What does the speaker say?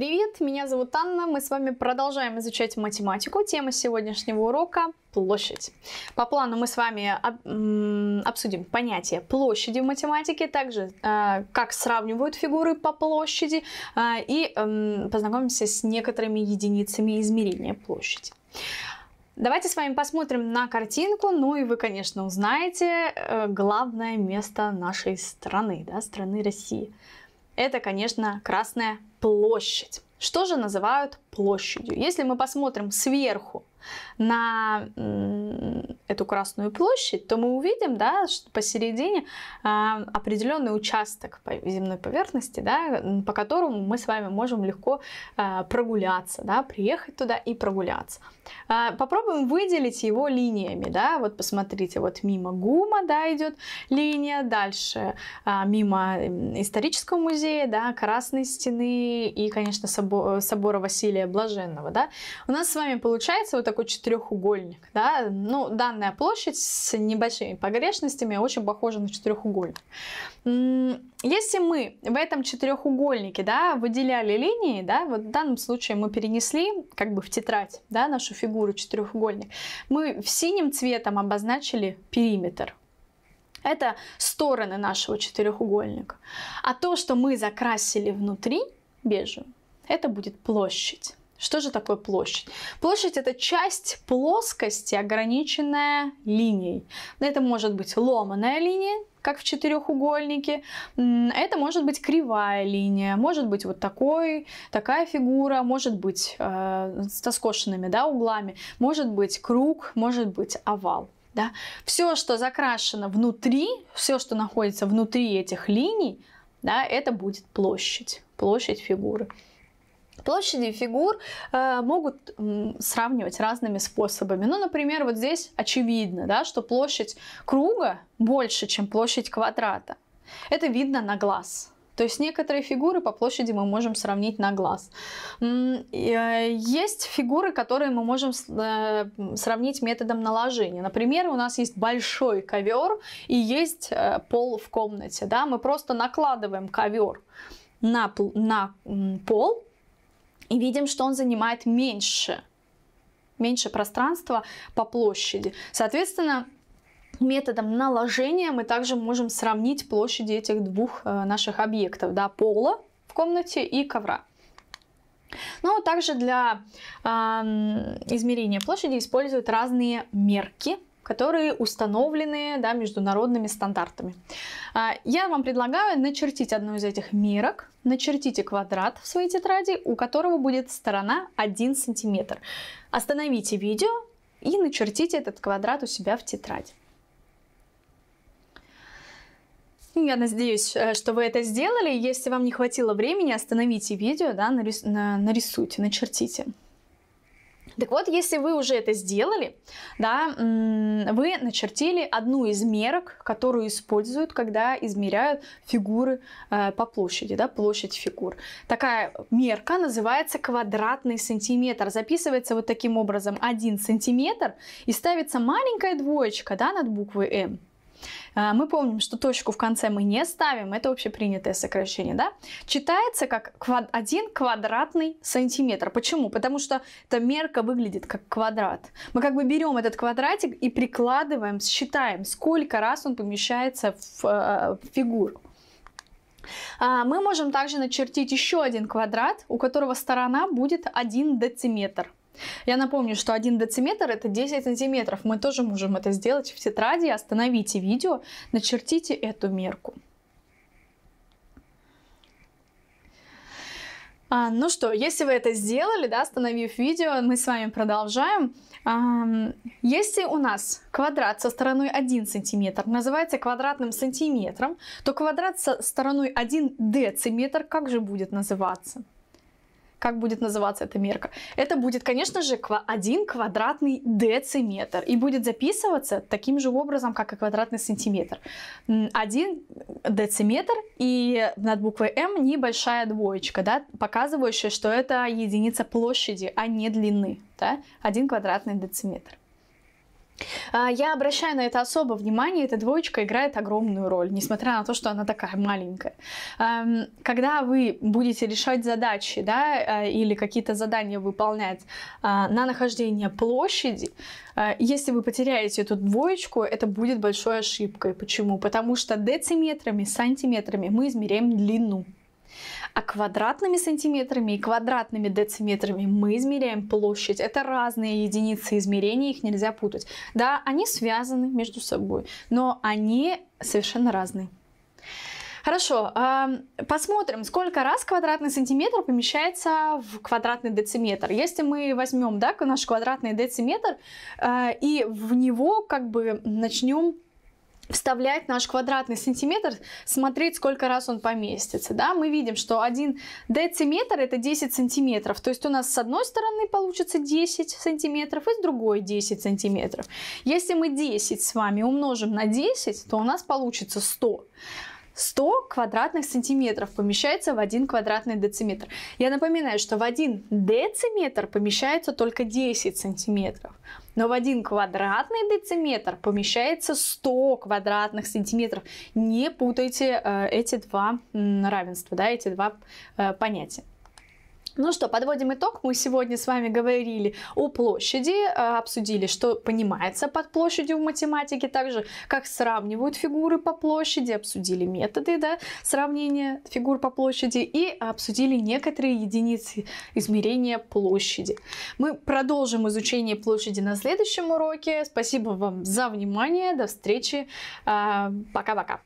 Привет, меня зовут Анна, мы с вами продолжаем изучать математику. Тема сегодняшнего урока – площадь. По плану мы с вами об, обсудим понятие площади в математике, также э, как сравнивают фигуры по площади э, и э, познакомимся с некоторыми единицами измерения площади. Давайте с вами посмотрим на картинку, ну и вы, конечно, узнаете э, главное место нашей страны, да, страны России – это, конечно, Красная площадь. Что же называют площадью? Если мы посмотрим сверху на эту Красную площадь, то мы увидим, да, что посередине а, определенный участок по земной поверхности, да, по которому мы с вами можем легко а, прогуляться, да, приехать туда и прогуляться. А, попробуем выделить его линиями, да, вот посмотрите, вот мимо ГУМа, да, идет линия, дальше а, мимо исторического музея, да, Красной стены и, конечно, собор, собора Василия Блаженного, да. У нас с вами получается вот такой четырехугольник, да, ну, данный главная площадь с небольшими погрешностями очень похожа на четырехугольник. Если мы в этом четырехугольнике да, выделяли линии, да, вот в данном случае мы перенесли как бы в тетрадь да, нашу фигуру четырехугольник, мы синим цветом обозначили периметр. Это стороны нашего четырехугольника. А то, что мы закрасили внутри бежевым, это будет площадь. Что же такое площадь? Площадь это часть плоскости, ограниченная линией. Это может быть ломаная линия, как в четырехугольнике. Это может быть кривая линия, может быть вот такой, такая фигура, может быть э, со скошенными да, углами, может быть круг, может быть овал. Да? Все, что закрашено внутри, все, что находится внутри этих линий, да, это будет площадь, площадь фигуры. Площади фигур э, могут сравнивать разными способами. Ну, например, вот здесь очевидно, да, что площадь круга больше, чем площадь квадрата. Это видно на глаз. То есть некоторые фигуры по площади мы можем сравнить на глаз. Э, есть фигуры, которые мы можем э, сравнить методом наложения. Например, у нас есть большой ковер и есть э, пол в комнате. Да? Мы просто накладываем ковер на, на пол и видим, что он занимает меньше, меньше пространства по площади. Соответственно, методом наложения мы также можем сравнить площади этих двух э, наших объектов, да, пола в комнате и ковра. Но ну, а также для э, измерения площади используют разные мерки, которые установлены да, международными стандартами. А, я вам предлагаю начертить одну из этих мерок, начертите квадрат в своей тетради, у которого будет сторона 1 сантиметр. Остановите видео и начертите этот квадрат у себя в тетрадь. Ну, я надеюсь, э, что вы это сделали. Если вам не хватило времени, остановите видео, да, нарисуйте, начертите. Так вот, если вы уже это сделали, да, вы начертили одну из мерок, которую используют, когда измеряют фигуры э, по площади, да, площадь фигур. Такая мерка называется квадратный сантиметр. Записывается вот таким образом один сантиметр и ставится маленькая двоечка да, над буквой М. Э, мы помним, что точку в конце мы не ставим, это общепринятое сокращение, да? Читается как квад... 1 квадратный сантиметр. Почему? Потому что эта мерка выглядит как квадрат. Мы как бы берем этот квадратик и прикладываем, считаем, сколько раз он помещается в, э, в фигуру. А, мы можем также начертить еще один квадрат, у которого сторона будет 1 дециметр. Я напомню, что 1 дециметр это 10 сантиметров. Мы тоже можем это сделать в тетради. Остановите видео, начертите эту мерку. А, ну что, если вы это сделали, да, остановив видео, мы с вами продолжаем. А, если у нас квадрат со стороной 1 сантиметр называется квадратным сантиметром, то квадрат со стороной 1 дециметр как же будет называться? как будет называться эта мерка? Это будет, конечно же, один квадратный дециметр. И будет записываться таким же образом, как и квадратный сантиметр. Один дециметр и над буквой М небольшая двоечка, да, показывающая, что это единица площади, а не длины. Да? один квадратный дециметр. А, я обращаю на это особо внимание, эта двоечка играет огромную роль, несмотря на то, что она такая маленькая. Когда вы будете решать задачи, да, а, или какие-то задания выполнять а, на нахождение площади, если вы потеряете эту двоечку, это будет большой ошибкой. Почему? Потому что дециметрами, сантиметрами мы измеряем длину. А квадратными сантиметрами и квадратными дециметрами мы измеряем площадь. Это разные единицы измерения, их нельзя путать. Да, они связаны между собой, но они совершенно разные. Хорошо, посмотрим, сколько раз квадратный сантиметр помещается в квадратный дециметр. Если мы возьмем да, наш квадратный дециметр а, и в него как бы начнем вставлять наш квадратный сантиметр, смотреть, сколько раз он поместится. Да? Мы видим, что один дециметр это 10 сантиметров. То есть у нас с одной стороны получится 10 сантиметров и с другой 10 сантиметров. Если мы 10 с вами умножим на 10, то у нас получится 100. 100 квадратных сантиметров помещается в 1 квадратный дециметр. Я напоминаю, что в 1 дециметр помещается только 10 сантиметров. Но в один квадратный дециметр помещается 100 квадратных сантиметров. Не путайте э, эти два м, равенства, да, эти два э, понятия. Ну что, подводим итог. Мы сегодня с вами говорили о площади, э, обсудили, что понимается под площадью в математике, также как сравнивают фигуры по площади, обсудили методы да, сравнения фигур по площади и обсудили некоторые единицы измерения площади. Мы продолжим изучение площади на следующем уроке. Спасибо вам за внимание. До встречи. Э, пока-пока.